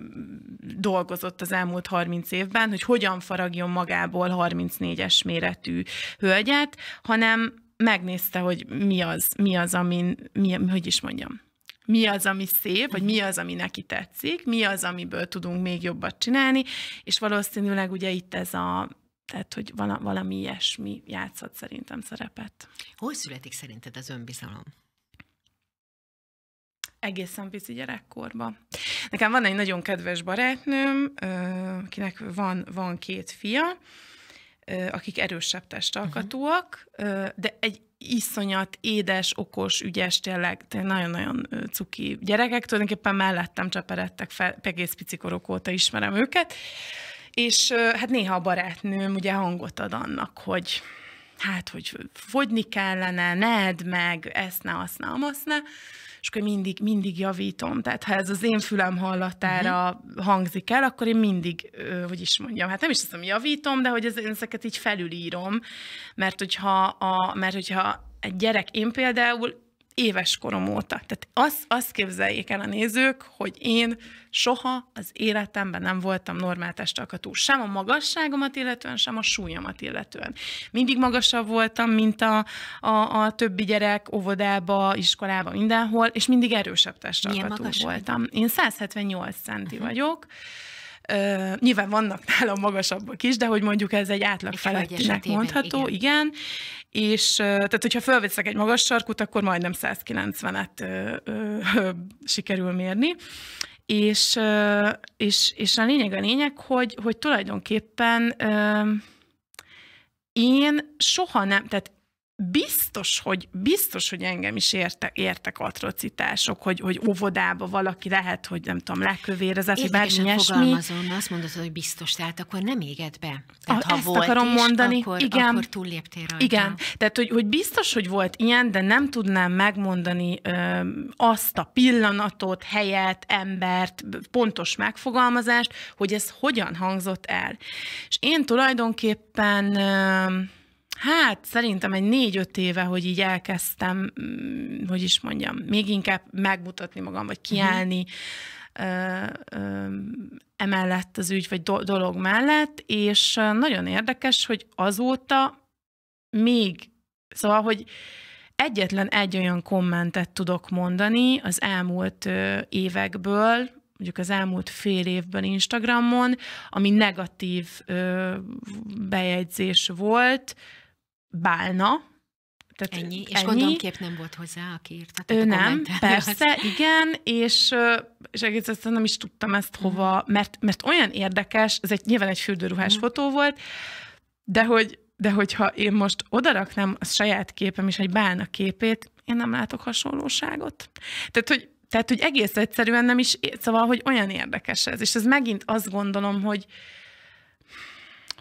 dolgozott az elmúlt 30 évben, hogy hogyan faragjon magából 34-es méretű hölgyet, hanem megnézte, hogy mi az, mi az, amin, mi, hogy is mondjam, mi az, ami szép, vagy mi az, ami neki tetszik, mi az, amiből tudunk még jobbat csinálni, és valószínűleg ugye itt ez a, tehát, hogy vala, valami ilyesmi játszott szerintem szerepet. Hol születik szerinted az önbizalom? egészen pici gyerekkorban. Nekem van egy nagyon kedves barátnőm, akinek van, van két fia, akik erősebb testalkatúak, uh-huh. Mhm. de egy iszonyat édes, okos, ügyes, tényleg, tényleg nagyon-nagyon cuki gyerekek. Tulajdonképpen mellettem cseperedtek fel, egész picikorok óta ismerem őket. És hát néha a barátnőm ugye hangot ad annak, hogy hát, hogy fogyni kellene, ne edd meg, ezt ne, azt ne, azt ne és akkor mindig, mindig javítom. Tehát ha ez az én fülem hallatára uh-huh. hangzik el, akkor én mindig, hogy is mondjam, hát nem is azt javítom, de hogy ezeket így felülírom, mert hogyha, a, mert hogyha egy gyerek, én például éves korom óta. Tehát azt, azt képzeljék el a nézők, hogy én soha az életemben nem voltam normál testalkatú. Sem a magasságomat illetően, sem a súlyomat illetően. Mindig magasabb voltam, mint a, a, a többi gyerek óvodába, iskolába, mindenhol, és mindig erősebb testalkatú voltam. Én 178 centi uh-huh. vagyok, Ö, nyilván vannak nálam magasabbak is, de hogy mondjuk ez egy átlag felettinek mondható, igen. igen. És tehát, hogyha fölveszek egy magas sarkut, akkor majdnem 190-et ö, ö, ö, sikerül mérni. És, ö, és, és a lényeg a lényeg, hogy, hogy tulajdonképpen ö, én soha nem, tehát biztos, hogy, biztos, hogy engem is érte, értek atrocitások, hogy, hogy óvodába valaki lehet, hogy nem tudom, lekövérezett, vagy bármi ilyesmi. fogalmazom, azt mondod, hogy biztos, tehát akkor nem éged be. Tehát, a, ha ezt volt akarom is, mondani, akkor, igen, akkor túlléptél rajta. Igen, tehát hogy, hogy biztos, hogy volt ilyen, de nem tudnám megmondani ö, azt a pillanatot, helyet, embert, pontos megfogalmazást, hogy ez hogyan hangzott el. És én tulajdonképpen ö, Hát szerintem egy négy-öt éve, hogy így elkezdtem, mm, hogy is mondjam, még inkább megmutatni magam, vagy mhm. kiállni mm. ö, ö, emellett az ügy, vagy do- dolog mellett, és nagyon érdekes, hogy azóta még, szóval, hogy egyetlen egy olyan kommentet tudok mondani az elmúlt ö, évekből, mondjuk az elmúlt fél évben Instagramon, ami negatív ö, bejegyzés volt, Bálna, tehát ennyi, és ennyi. gondolom kép nem volt hozzá, aki írta. Ő nem, persze, igen, és, és egész egyszerűen nem is tudtam ezt mhm. hova, mert, mert olyan érdekes, ez egy, nyilván egy fürdőruhás mm. fotó volt, de hogy de hogyha én most odaraknám a saját képem is egy bálna képét, én nem látok hasonlóságot. Tehát, hogy, tehát, hogy egész egyszerűen nem is, szóval, hogy olyan érdekes ez, és ez megint azt gondolom, hogy,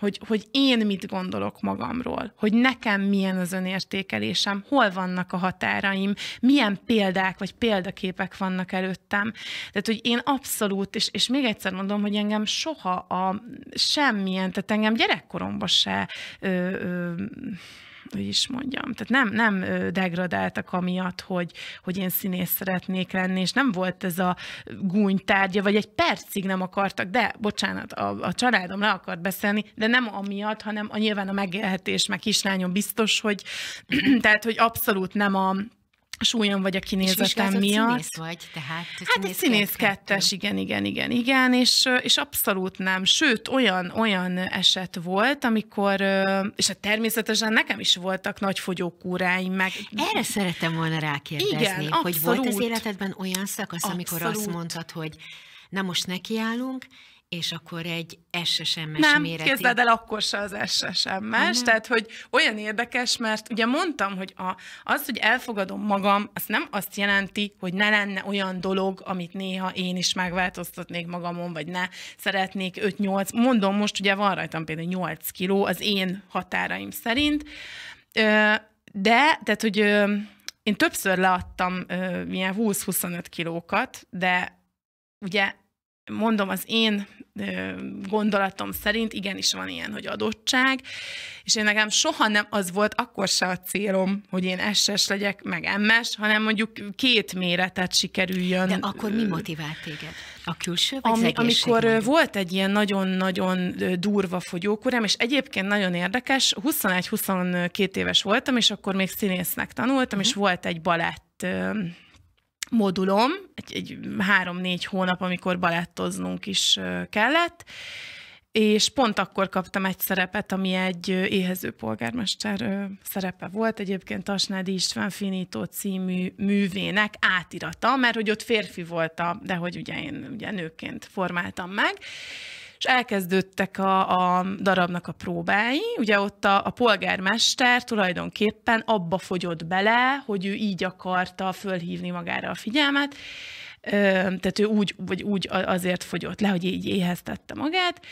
hogy, hogy én mit gondolok magamról, hogy nekem milyen az önértékelésem, hol vannak a határaim, milyen példák vagy példaképek vannak előttem. Tehát, hogy én abszolút, és, és még egyszer mondom, hogy engem soha a semmilyen, tehát engem gyerekkoromban se ö, ö, hogy is mondjam, tehát nem, nem degradáltak amiatt, hogy, hogy én színész szeretnék lenni, és nem volt ez a gúnytárgya, vagy egy percig nem akartak, de bocsánat, a, a családom le akart beszélni, de nem amiatt, hanem a, nyilván a megélhetés, meg kislányom biztos, hogy (clears throat) tehát, hogy abszolút nem a súlyom vagy a kinézetem miatt. Színész vagy, tehát színész Hát egy színész kettes, igen, igen, igen, igen, és, és abszolút nem. Sőt, olyan, olyan eset volt, amikor, és hát természetesen nekem is voltak nagy fogyókúráim, meg... Erre szerettem volna rákérdezni, igen, hogy volt az életedben olyan szakasz, amikor abszolút. azt mondtad, hogy na most nekiállunk, és akkor egy SSM-es Nem, méretét. kezded el, akkor se az SSM-es, tehát hogy olyan érdekes, mert ugye mondtam, hogy a, az, hogy elfogadom magam, az nem azt jelenti, hogy ne lenne olyan dolog, amit néha én is megváltoztatnék magamon, vagy ne szeretnék 5-8, mondom most ugye van rajtam például 8 kiló az én határaim szerint, de, tehát hogy én többször leadtam ilyen 20-25 kilókat, de ugye mondom, az én gondolatom szerint igenis van ilyen, hogy adottság, és én nekem soha nem az volt akkor se a célom, hogy én SS legyek, meg MS, hanem mondjuk két méretet sikerüljön. De akkor mi motivált téged? A külső vagy Ami, Amikor mondjuk? volt egy ilyen nagyon-nagyon durva fogyókúrám, és egyébként nagyon érdekes, 21-22 éves voltam, és akkor még színésznek tanultam, uh-huh. és mhm. volt egy balett modulom, egy, egy három-négy hónap, amikor balettoznunk is kellett, és pont akkor kaptam egy szerepet, ami egy éhező polgármester szerepe volt, egyébként Tasnádi István Finító című művének átirata, mert hogy ott férfi volt, de hogy ugye én ugye nőként formáltam meg, és elkezdődtek a, a darabnak a próbái. Ugye ott a, a polgármester tulajdonképpen abba fogyott bele, hogy ő így akarta fölhívni magára a figyelmet, tehát ő úgy, vagy úgy azért fogyott le, hogy így éheztette magát.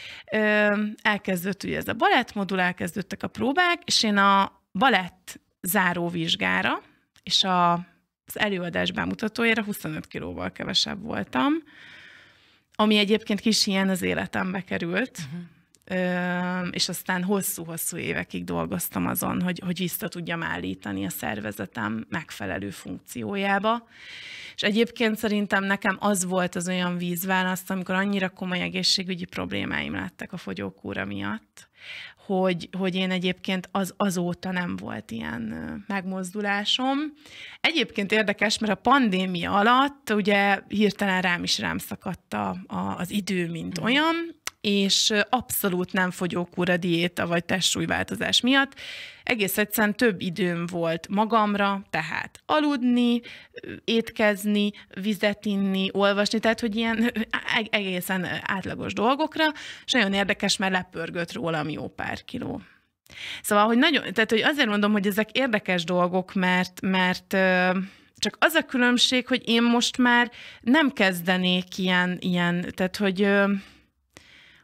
Elkezdődött ugye ez a balettmodul, elkezdődtek a próbák, és én a balett záróvizsgára, és a, az előadás bemutatójára 25 kilóval kevesebb voltam ami egyébként kis ilyen az életembe került, uh-huh. és aztán hosszú-hosszú évekig dolgoztam azon, hogy, hogy vissza tudjam állítani a szervezetem megfelelő funkciójába. És egyébként szerintem nekem az volt az olyan vízválaszt, amikor annyira komoly egészségügyi problémáim lettek a fogyókúra miatt, hogy, hogy én egyébként az azóta nem volt ilyen megmozdulásom. Egyébként érdekes, mert a pandémia alatt ugye hirtelen rám is rám szakadt a, a, az idő, mint mhm. olyan, és abszolút nem fogyókúra diéta vagy testsúlyváltozás miatt. Egész egyszerűen több időm volt magamra, tehát aludni, étkezni, vizet inni, olvasni, tehát hogy ilyen egészen átlagos dolgokra, és nagyon érdekes, mert lepörgött rólam jó pár kiló. Szóval, hogy nagyon, tehát hogy azért mondom, hogy ezek érdekes dolgok, mert, mert csak az a különbség, hogy én most már nem kezdenék ilyen, ilyen tehát hogy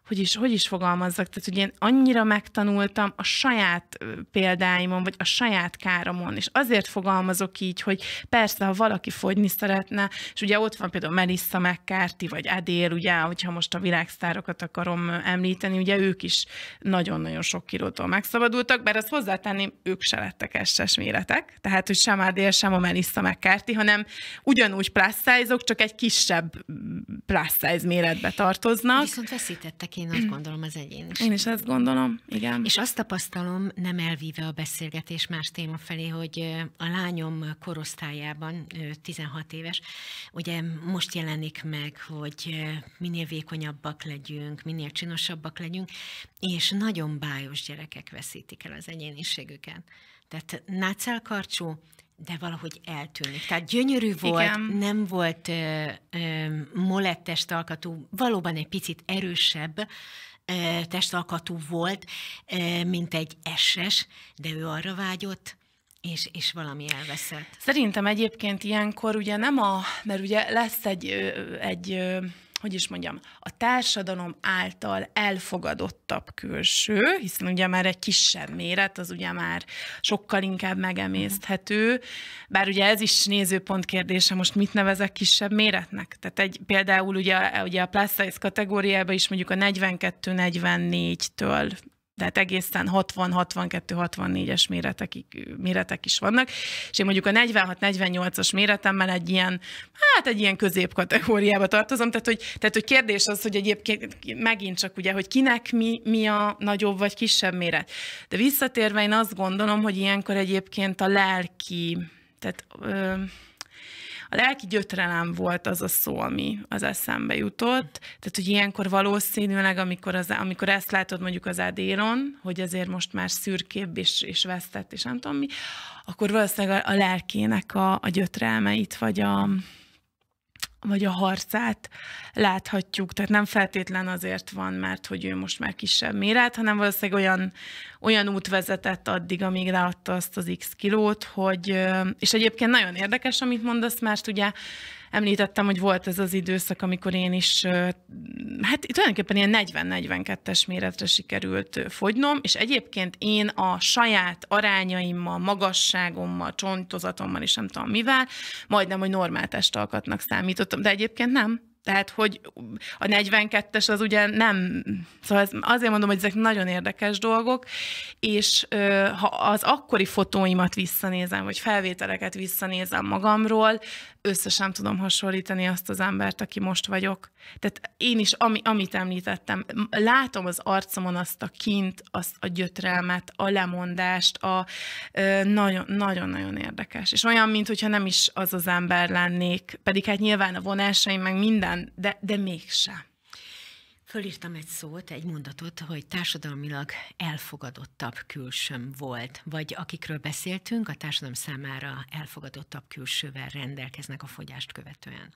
hogy is, hogy is fogalmazzak, tehát hogy én annyira megtanultam a saját példáimon, vagy a saját káromon, és azért fogalmazok így, hogy persze, ha valaki fogyni szeretne, és ugye ott van például Melissa McCarthy, vagy Adél, ugye, hogyha most a világsztárokat akarom említeni, ugye ők is nagyon-nagyon sok kilótól megszabadultak, mert azt hozzátenném, ők se lettek SS méretek, tehát hogy sem Adél, sem a Melissa McCarthy, hanem ugyanúgy plusz csak egy kisebb plusz méretbe tartoznak. Viszont veszítettek én azt gondolom az egyéniség. Én is ezt gondolom, igen. És azt tapasztalom, nem elvíve a beszélgetés más téma felé, hogy a lányom korosztályában, 16 éves, ugye most jelenik meg, hogy minél vékonyabbak legyünk, minél csinosabbak legyünk, és nagyon bájos gyerekek veszítik el az egyéniségüket. Tehát karcsú de valahogy eltűnik. Tehát gyönyörű volt, Igen. nem volt ö, ö, valóban egy picit erősebb, testalkatú volt, mint egy SS, de ő arra vágyott, és, és valami elveszett. Szerintem egyébként ilyenkor ugye nem a, mert ugye lesz egy, egy hogy is mondjam, a társadalom által elfogadottabb külső, hiszen ugye már egy kisebb méret, az ugye már sokkal inkább megemészthető, bár ugye ez is nézőpont kérdése, most mit nevezek kisebb méretnek? Tehát egy, például ugye, ugye a plus size kategóriában is mondjuk a 42-44-től tehát egészen 60-62-64-es méretek, méretek is vannak, és én mondjuk a 46-48-as méretemmel egy ilyen, hát egy ilyen középkategóriába tartozom, tehát hogy, tehát hogy kérdés az, hogy egyébként megint csak ugye, hogy kinek mi, mi a nagyobb vagy kisebb méret. De visszatérve én azt gondolom, hogy ilyenkor egyébként a lelki, tehát... Ö, a lelki gyötrelem volt az a szó, ami az eszembe jutott. Tehát, hogy ilyenkor valószínűleg, amikor, az, amikor ezt látod mondjuk az Adélon, hogy azért most már szürkébb és, és vesztett, és nem tudom mi, akkor valószínűleg a, a lelkének a, a gyötrelmeit, vagy a, vagy a harcát láthatjuk, tehát nem feltétlen azért van, mert hogy ő most már kisebb méret, hanem valószínűleg olyan, olyan út vezetett addig, amíg leadta azt az x kilót, hogy, és egyébként nagyon érdekes, amit mondasz, mert ugye említettem, hogy volt ez az időszak, amikor én is, hát tulajdonképpen ilyen 40-42-es méretre sikerült fogynom, és egyébként én a saját arányaimmal, magasságommal, csontozatommal és nem tudom mivel, majdnem, hogy normál testalkatnak számítottam, de egyébként nem. Tehát, hogy a 42-es az ugye nem, szóval ez, azért mondom, hogy ezek nagyon érdekes dolgok, és ö, ha az akkori fotóimat visszanézem, vagy felvételeket visszanézem magamról, össze sem tudom hasonlítani azt az embert, aki most vagyok. Tehát én is, ami, amit említettem, látom az arcomon azt a kint, azt a gyötrelmet, a lemondást, a nagyon-nagyon érdekes. És olyan, mintha nem is az az ember lennék, pedig hát nyilván a vonásaim, meg minden, de, de mégsem. Fölírtam egy szót, egy mondatot, hogy társadalmilag elfogadottabb külsőm volt, vagy akikről beszéltünk, a társadalom számára elfogadottabb külsővel rendelkeznek a fogyást követően.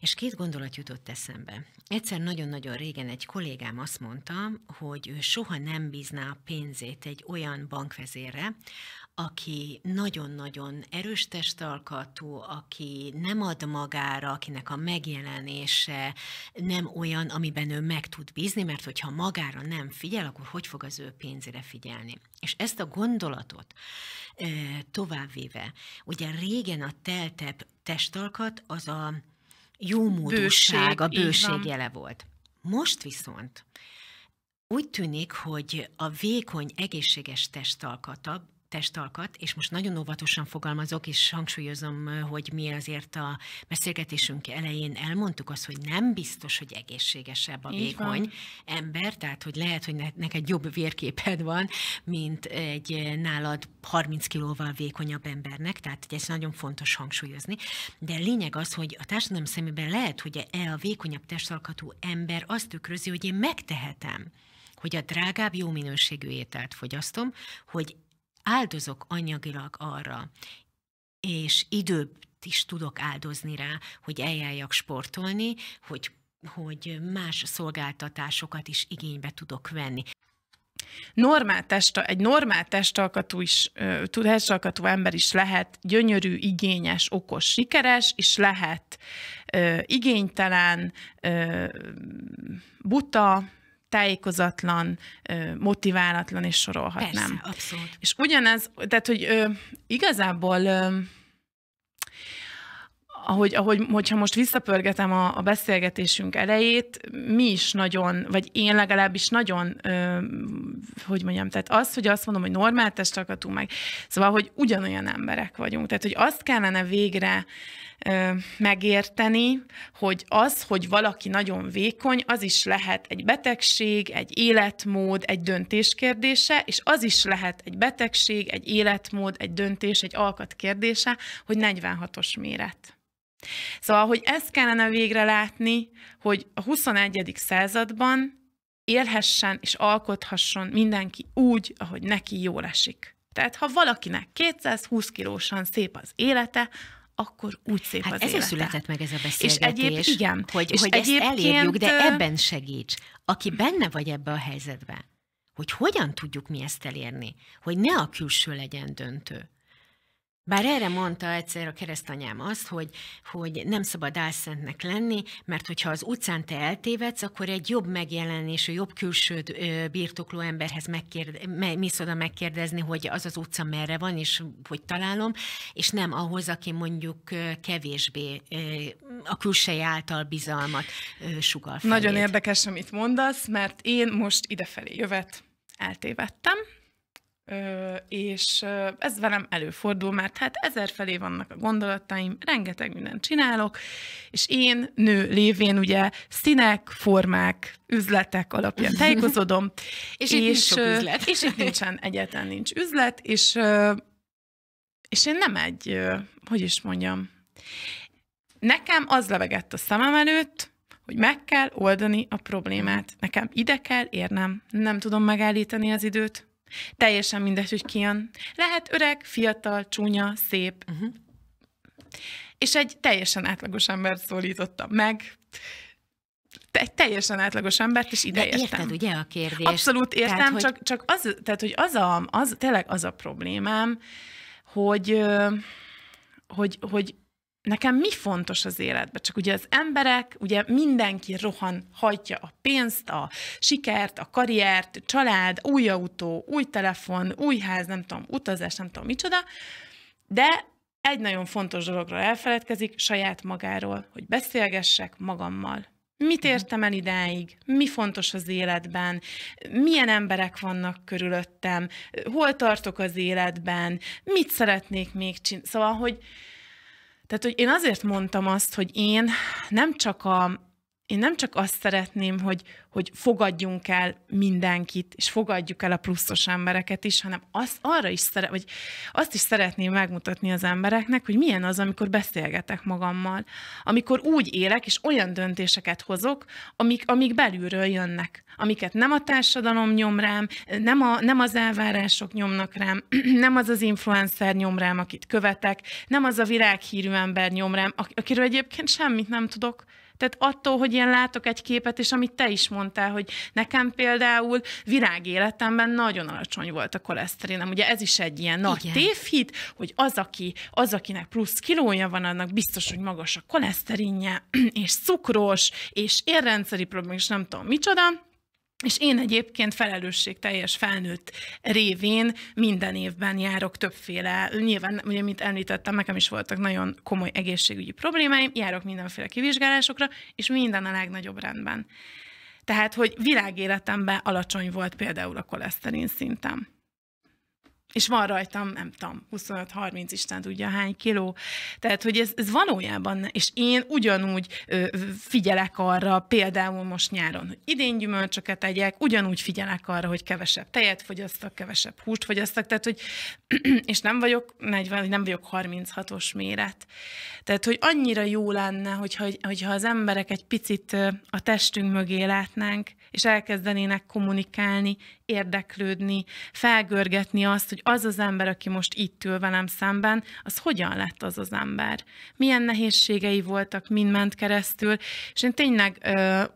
És két gondolat jutott eszembe. Egyszer nagyon-nagyon régen egy kollégám azt mondta, hogy ő soha nem bízná a pénzét egy olyan bankvezérre, aki nagyon-nagyon erős testalkatú, aki nem ad magára, akinek a megjelenése nem olyan, amiben ő meg tud bízni, mert hogyha magára nem figyel, akkor hogy fog az ő pénzére figyelni? És ezt a gondolatot továbbvéve, ugye régen a teltebb testalkat az a jómódúság, a bőség jele volt. Most viszont úgy tűnik, hogy a vékony, egészséges testalkata testalkat, és most nagyon óvatosan fogalmazok, és hangsúlyozom, hogy mi azért a beszélgetésünk elején elmondtuk azt, hogy nem biztos, hogy egészségesebb a vékony ember, tehát hogy lehet, hogy neked jobb vérképed van, mint egy eh, nálad 30 kilóval vékonyabb embernek, tehát hogy ez nagyon fontos hangsúlyozni. De lényeg az, hogy a társadalom szemében lehet, hogy e a vékonyabb testalkatú ember azt tükrözi, hogy én megtehetem hogy a drágább, jó minőségű ételt fogyasztom, hogy áldozok anyagilag arra, és időt is tudok áldozni rá, hogy eljárjak sportolni, hogy, hogy más szolgáltatásokat is igénybe tudok venni. Normál testa, egy normál testalkatú, is, testalkatú ember is lehet gyönyörű, igényes, okos, sikeres, és lehet ö, igénytelen, ö, buta, tájékozatlan, motiválatlan, és sorolhatnám. Persze, abszolút. És ugyanez, tehát, hogy igazából ahogy, ahogy hogyha most visszapörgetem a, a beszélgetésünk elejét, mi is nagyon, vagy én legalábbis nagyon, ö, hogy mondjam, tehát az, hogy azt mondom, hogy normál testalkatú meg, szóval, hogy ugyanolyan emberek vagyunk. Tehát, hogy azt kellene végre ö, megérteni, hogy az, hogy valaki nagyon vékony, az is lehet egy betegség, egy életmód, egy döntés kérdése, és az is lehet egy betegség, egy életmód, egy döntés, egy alkat kérdése, hogy 46-os méret. Szóval, hogy ezt kellene végre látni, hogy a 21. században élhessen és alkothasson mindenki úgy, ahogy neki jól esik. Tehát ha valakinek 220 kilósan szép az élete, akkor úgy szép hát az ezért élete. született meg ez a beszélgetés. És egyéb, igen. Hogy, és hogy egyéb ezt elérjük, de ebben segíts. Aki benne vagy ebbe a helyzetbe, hogy hogyan tudjuk mi ezt elérni, hogy ne a külső legyen döntő, bár erre mondta egyszer a keresztanyám azt, hogy, hogy nem szabad álszentnek lenni, mert hogyha az utcán te eltévedsz, akkor egy jobb megjelenésű, jobb külső birtokló emberhez megkérde, me, mész oda megkérdezni, hogy az az utca merre van, és hogy találom, és nem ahhoz, aki mondjuk kevésbé a külsej által bizalmat sugal feléd. Nagyon érdekes, amit mondasz, mert én most idefelé jövet eltévedtem, Ö, és ez velem előfordul, mert hát ezer felé vannak a gondolataim, rengeteg mindent csinálok, és én nő lévén ugye színek, formák, üzletek alapján (laughs) tájékozódom. és, és, és, nincs üzlet. és itt nincsen, egyáltalán nincs üzlet, és, és én nem egy, hogy is mondjam, nekem az levegett a szemem előtt, hogy meg kell oldani a problémát. Nekem ide kell érnem, nem tudom megállítani az időt Teljesen mindegy, hogy ki jön. Lehet öreg, fiatal, csúnya, szép. Uh-huh. És egy teljesen átlagos embert szólította meg, egy teljesen átlagos embert, és ide De értem. érted ugye a kérdést? Abszolút értem, tehát, hogy... csak, csak az, tehát, hogy az a, az, tényleg az a problémám, hogy, hogy, hogy nekem mi fontos az életben? Csak ugye az emberek, ugye mindenki rohan, hagyja a pénzt, a sikert, a karriert, család, új autó, új telefon, új ház, nem tudom, utazás, nem tudom micsoda, de egy nagyon fontos dologról elfeledkezik, saját magáról, hogy beszélgessek magammal. Mit mhm. értem el idáig? Mi fontos az életben? Milyen emberek vannak körülöttem? Hol tartok az életben? Mit szeretnék még csinálni? Szóval, hogy, tehát, hogy én azért mondtam azt, hogy én nem csak a, én nem csak azt szeretném, hogy, hogy fogadjunk el mindenkit, és fogadjuk el a pluszos embereket is, hanem az, arra is szeret, vagy azt is szeretném megmutatni az embereknek, hogy milyen az, amikor beszélgetek magammal, amikor úgy élek, és olyan döntéseket hozok, amik, amik belülről jönnek, amiket nem a társadalom nyom rám, nem, a, nem az elvárások nyomnak rám, (clears throat) nem az az influencer nyom rám, akit követek, nem az a virághírű ember nyom rám, akiről egyébként semmit nem tudok, tehát attól, hogy én látok egy képet, és amit te is mondtál, hogy nekem például virágéletemben nagyon alacsony volt a koleszterinem. Ugye ez is egy ilyen nagy Igen. tévhit, hogy az, aki, az, akinek plusz kilója van, annak biztos, hogy magas a koleszterinje, (clears throat) és cukros, és érrendszeri problémák, és nem tudom micsoda és én egyébként teljes felnőtt révén minden évben járok többféle, nyilván, ugye, mint említettem, nekem is voltak nagyon komoly egészségügyi problémáim, járok mindenféle kivizsgálásokra, és minden a legnagyobb rendben. Tehát, hogy világéletemben alacsony volt például a koleszterin szintem és van rajtam, nem tudom, 25-30 Isten tudja hány kiló. Tehát, hogy ez, ez valójában, és én ugyanúgy ö, figyelek arra, például most nyáron, hogy idén gyümölcsöket egyek, ugyanúgy figyelek arra, hogy kevesebb tejet fogyasztok, kevesebb húst fogyasztok, tehát, hogy (clears throat) és nem vagyok 40, nem vagyok 36-os méret. Tehát, hogy annyira jó lenne, hogyha, hogyha az emberek egy picit a testünk mögé látnánk, és elkezdenének kommunikálni, érdeklődni, felgörgetni azt, hogy az az ember, aki most itt ül velem szemben, az hogyan lett az az ember. Milyen nehézségei voltak, mind ment keresztül, és én tényleg,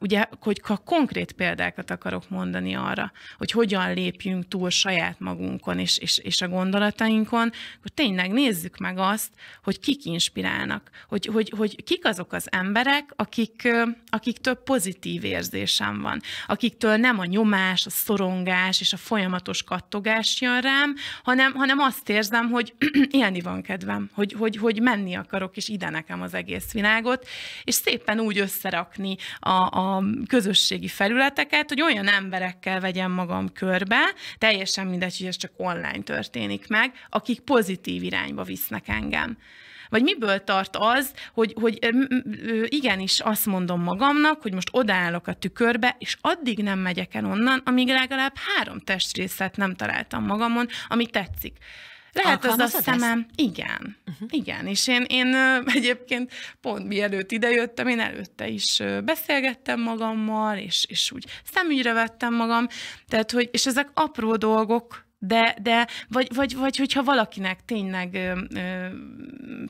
ugye, hogy konkrét példákat akarok mondani arra, hogy hogyan lépjünk túl saját magunkon és, és, és a gondolatainkon, hogy tényleg nézzük meg azt, hogy kik inspirálnak, hogy, hogy, hogy kik azok az emberek, akik, akik több pozitív érzésem van, akiktől nem a nyomás, a szorongás és a folyamatos kattogás jön rám, hanem, hanem azt érzem, hogy (clears throat) élni van kedvem, hogy, hogy, hogy menni akarok, és ide nekem az egész világot, és szépen úgy összerakni a, a közösségi felületeket, hogy olyan emberekkel vegyem magam körbe, teljesen mindegy, hogy ez csak online történik meg, akik pozitív irányba visznek engem. Vagy miből tart az, hogy, hogy igenis azt mondom magamnak, hogy most odaállok a tükörbe, és addig nem megyek el onnan, amíg legalább három testrészet nem találtam magamon, ami tetszik. Lehet az a szemem. Ezt? Igen. Uh-huh. Igen, és én, én (laughs) egyébként pont mielőtt idejöttem, én előtte is beszélgettem magammal, és, és úgy szemügyre vettem magam, tehát hogy, és ezek apró dolgok, de, de vagy, vagy, vagy hogyha valakinek tényleg ö, ö,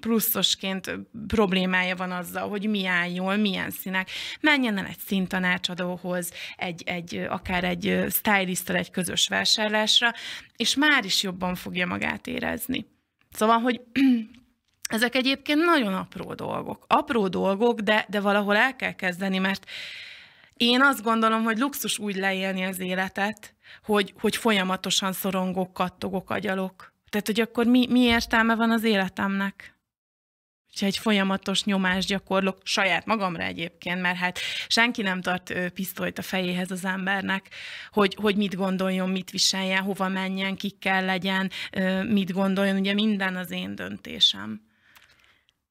pluszosként problémája van azzal, hogy mi áll jól, milyen színek, menjen el egy színtanácsadóhoz, egy, egy, akár egy stylisttel egy közös vásárlásra, és már is jobban fogja magát érezni. Szóval, hogy (clears throat) ezek egyébként nagyon apró dolgok. Apró dolgok, de, de valahol el kell kezdeni, mert én azt gondolom, hogy luxus úgy leélni az életet, hogy, hogy folyamatosan szorongok, kattogok, agyalok. Tehát, hogy akkor mi, mi értelme van az életemnek? hogyha egy folyamatos nyomást gyakorlok saját magamra egyébként, mert hát senki nem tart pisztolyt a fejéhez az embernek, hogy, hogy mit gondoljon, mit viseljen, hova menjen, kikkel legyen, mit gondoljon, ugye minden az én döntésem.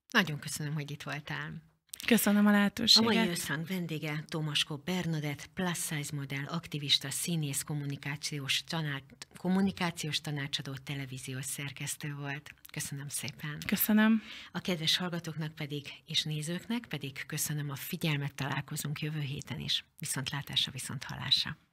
Nagyon köszönöm, hogy itt voltál. Köszönöm a lehetőséget. A mai összhang vendége Tomaskó Bernadett, plus size modell, aktivista, színész, kommunikációs, tanács, kommunikációs tanácsadó, televíziós szerkesztő volt. Köszönöm szépen. Köszönöm. A kedves hallgatóknak pedig és nézőknek pedig köszönöm a figyelmet, találkozunk jövő héten is. Viszontlátásra, viszont hallásra.